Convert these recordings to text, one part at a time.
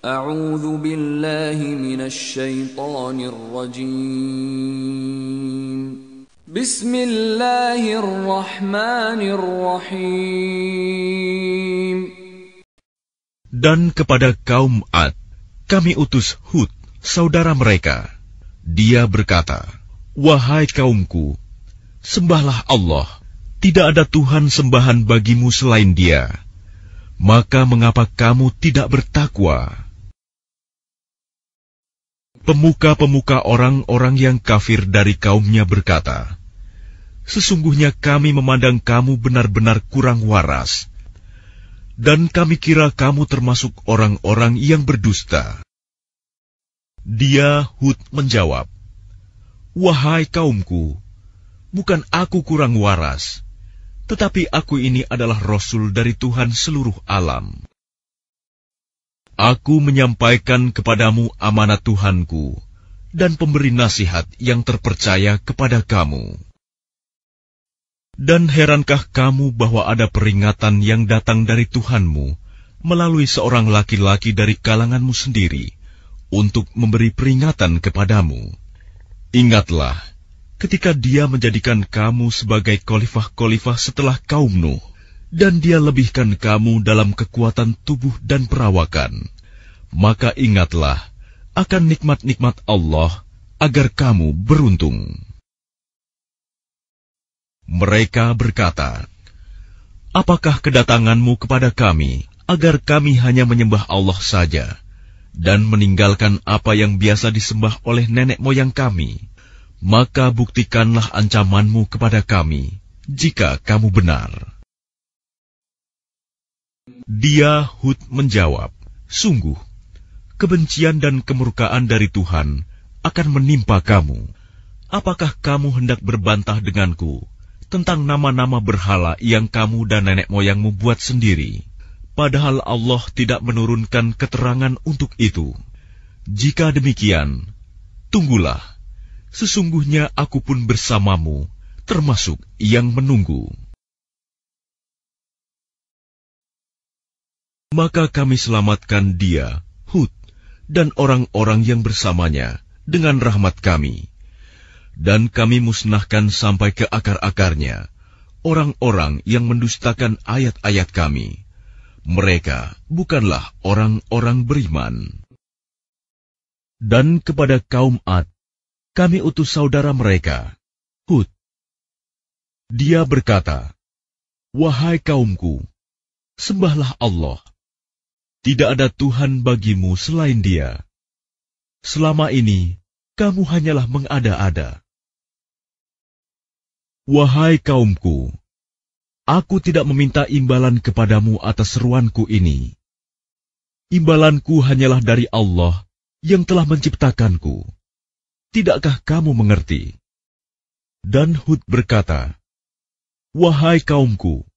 أعوذ بالله من الشيطان الرجيم بسم الله الرحمن الرحيم Dan kepada kaum Ad, kami utus Hud, saudara mereka. Dia berkata, Wahai kaumku, sembahlah Allah, tidak ada Tuhan sembahan bagimu selain dia. Maka mengapa kamu tidak bertakwa?' pemuka-pemuka orang-orang yang kafir dari kaumnya berkata, Sesungguhnya kami memandang kamu benar-benar kurang waras, dan kami kira kamu termasuk orang-orang yang berdusta. Dia Hud menjawab, Wahai kaumku, bukan aku kurang waras, tetapi aku ini adalah Rasul dari Tuhan seluruh alam. Aku menyampaikan kepadamu amanat Tuhanku dan pemberi nasihat yang terpercaya kepada kamu. Dan herankah kamu bahwa ada peringatan yang datang dari Tuhanmu melalui seorang laki-laki dari kalanganmu sendiri untuk memberi peringatan kepadamu? Ingatlah, ketika dia menjadikan kamu sebagai khalifah-khalifah setelah kaum Nuh, dan dia lebihkan kamu dalam kekuatan tubuh dan perawakan maka ingatlah akan nikmat-nikmat Allah agar kamu beruntung. Mereka berkata, Apakah kedatanganmu kepada kami agar kami hanya menyembah Allah saja dan meninggalkan apa yang biasa disembah oleh nenek moyang kami? Maka buktikanlah ancamanmu kepada kami jika kamu benar. Dia Hud menjawab, Sungguh, kebencian dan kemurkaan dari Tuhan akan menimpa kamu. Apakah kamu hendak berbantah denganku tentang nama-nama berhala yang kamu dan nenek moyangmu buat sendiri? Padahal Allah tidak menurunkan keterangan untuk itu. Jika demikian, tunggulah. Sesungguhnya aku pun bersamamu, termasuk yang menunggu. Maka kami selamatkan dia, Hud, dan orang-orang yang bersamanya dengan rahmat kami. Dan kami musnahkan sampai ke akar-akarnya orang-orang yang mendustakan ayat-ayat kami. Mereka bukanlah orang-orang beriman. Dan kepada kaum Ad, kami utus saudara mereka, Hud. Dia berkata, Wahai kaumku, sembahlah Allah tidak ada Tuhan bagimu selain Dia. Selama ini, kamu hanyalah mengada-ada. Wahai kaumku, aku tidak meminta imbalan kepadamu atas seruanku ini. Imbalanku hanyalah dari Allah yang telah menciptakanku. Tidakkah kamu mengerti? Dan Hud berkata, Wahai kaumku,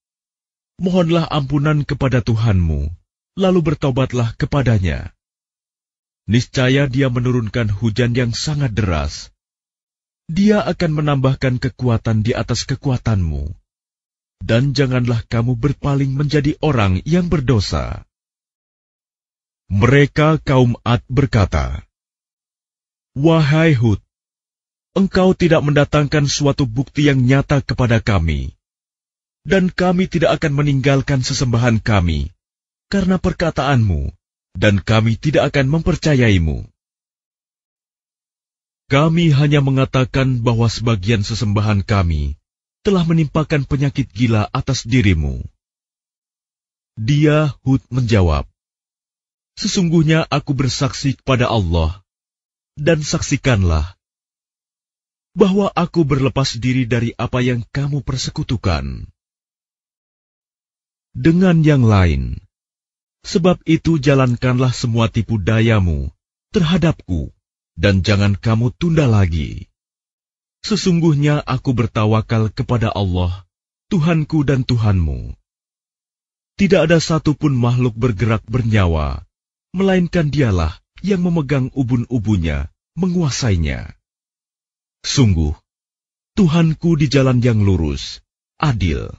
mohonlah ampunan kepada Tuhanmu lalu bertobatlah kepadanya. Niscaya dia menurunkan hujan yang sangat deras. Dia akan menambahkan kekuatan di atas kekuatanmu. Dan janganlah kamu berpaling menjadi orang yang berdosa. Mereka kaum Ad berkata, Wahai Hud, engkau tidak mendatangkan suatu bukti yang nyata kepada kami, dan kami tidak akan meninggalkan sesembahan kami, karena perkataanmu, dan kami tidak akan mempercayaimu. Kami hanya mengatakan bahwa sebagian sesembahan kami telah menimpakan penyakit gila atas dirimu. Dia Hud menjawab, Sesungguhnya aku bersaksi kepada Allah, dan saksikanlah, bahwa aku berlepas diri dari apa yang kamu persekutukan. Dengan yang lain, Sebab itu jalankanlah semua tipu dayamu terhadapku, dan jangan kamu tunda lagi. Sesungguhnya aku bertawakal kepada Allah, Tuhanku dan Tuhanmu. Tidak ada satupun makhluk bergerak bernyawa, melainkan dialah yang memegang ubun-ubunnya, menguasainya. Sungguh, Tuhanku di jalan yang lurus, adil.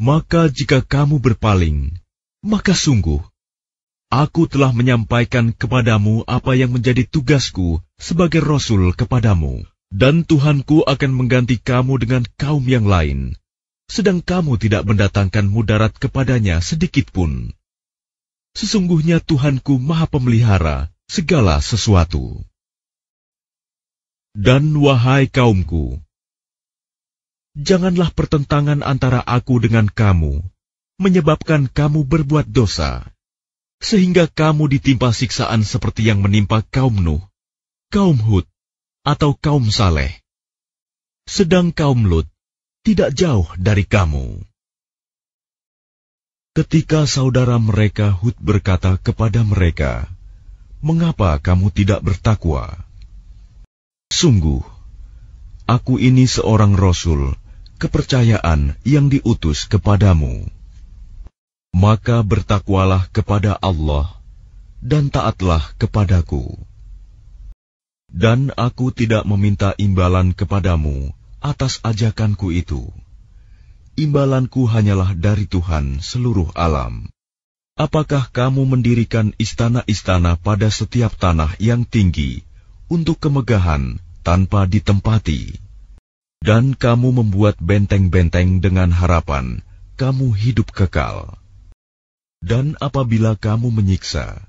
Maka jika kamu berpaling, maka sungguh, aku telah menyampaikan kepadamu apa yang menjadi tugasku sebagai Rasul kepadamu. Dan Tuhanku akan mengganti kamu dengan kaum yang lain, sedang kamu tidak mendatangkan mudarat kepadanya sedikit pun. Sesungguhnya Tuhanku maha pemelihara segala sesuatu. Dan wahai kaumku, janganlah pertentangan antara aku dengan kamu menyebabkan kamu berbuat dosa, sehingga kamu ditimpa siksaan seperti yang menimpa kaum Nuh, kaum Hud, atau kaum Saleh. Sedang kaum Lut tidak jauh dari kamu. Ketika saudara mereka Hud berkata kepada mereka, "Mengapa kamu tidak bertakwa?" Sungguh, aku ini seorang rasul, kepercayaan yang diutus kepadamu. Maka bertakwalah kepada Allah dan taatlah kepadaku. Dan aku tidak meminta imbalan kepadamu atas ajakanku itu. Imbalanku hanyalah dari Tuhan seluruh alam. Apakah kamu mendirikan istana-istana pada setiap tanah yang tinggi untuk kemegahan tanpa ditempati? Dan kamu membuat benteng-benteng dengan harapan kamu hidup kekal. Dan apabila kamu menyiksa,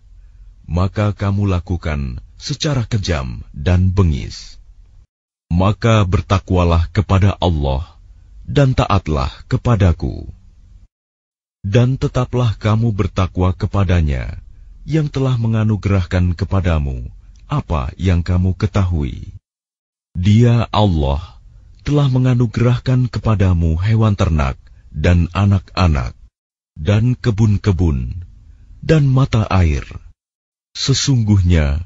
maka kamu lakukan secara kejam dan bengis. Maka bertakwalah kepada Allah dan taatlah kepadaku. Dan tetaplah kamu bertakwa kepadanya yang telah menganugerahkan kepadamu apa yang kamu ketahui. Dia Allah telah menganugerahkan kepadamu hewan ternak dan anak-anak dan kebun-kebun, dan mata air. Sesungguhnya,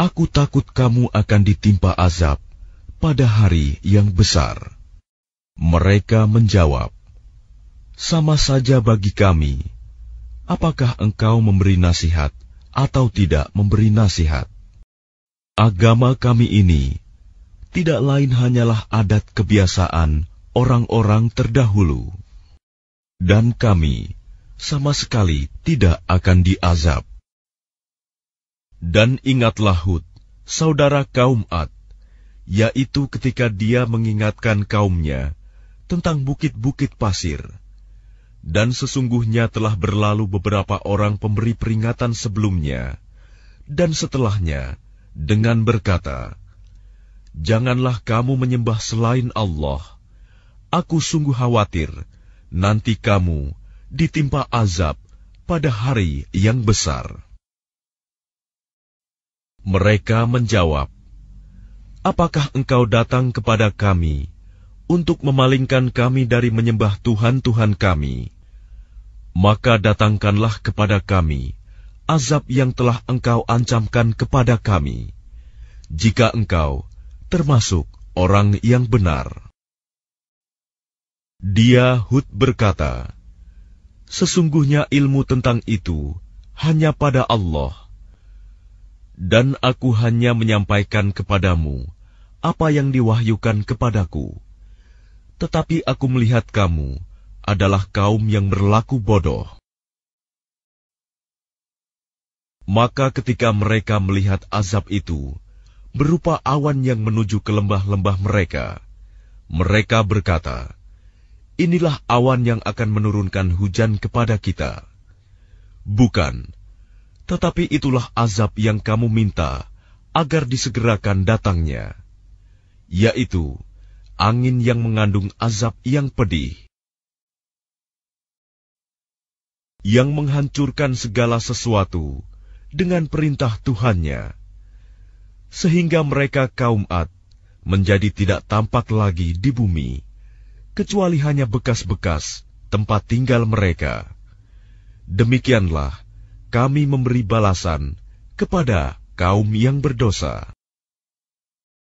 aku takut kamu akan ditimpa azab pada hari yang besar. Mereka menjawab, Sama saja bagi kami, apakah engkau memberi nasihat atau tidak memberi nasihat? Agama kami ini tidak lain hanyalah adat kebiasaan orang-orang terdahulu dan kami sama sekali tidak akan diazab. Dan ingatlah Hud, saudara kaum Ad, yaitu ketika dia mengingatkan kaumnya tentang bukit-bukit pasir. Dan sesungguhnya telah berlalu beberapa orang pemberi peringatan sebelumnya, dan setelahnya dengan berkata, Janganlah kamu menyembah selain Allah. Aku sungguh khawatir nanti kamu ditimpa azab pada hari yang besar. Mereka menjawab, Apakah engkau datang kepada kami untuk memalingkan kami dari menyembah Tuhan-Tuhan kami? Maka datangkanlah kepada kami azab yang telah engkau ancamkan kepada kami, jika engkau termasuk orang yang benar. Dia Hud berkata, Sesungguhnya ilmu tentang itu hanya pada Allah. Dan aku hanya menyampaikan kepadamu apa yang diwahyukan kepadaku. Tetapi aku melihat kamu adalah kaum yang berlaku bodoh. Maka ketika mereka melihat azab itu, berupa awan yang menuju ke lembah-lembah mereka, mereka berkata, inilah awan yang akan menurunkan hujan kepada kita. Bukan, tetapi itulah azab yang kamu minta agar disegerakan datangnya, yaitu angin yang mengandung azab yang pedih, yang menghancurkan segala sesuatu dengan perintah Tuhannya, sehingga mereka kaum Ad menjadi tidak tampak lagi di bumi kecuali hanya bekas-bekas tempat tinggal mereka. Demikianlah kami memberi balasan kepada kaum yang berdosa.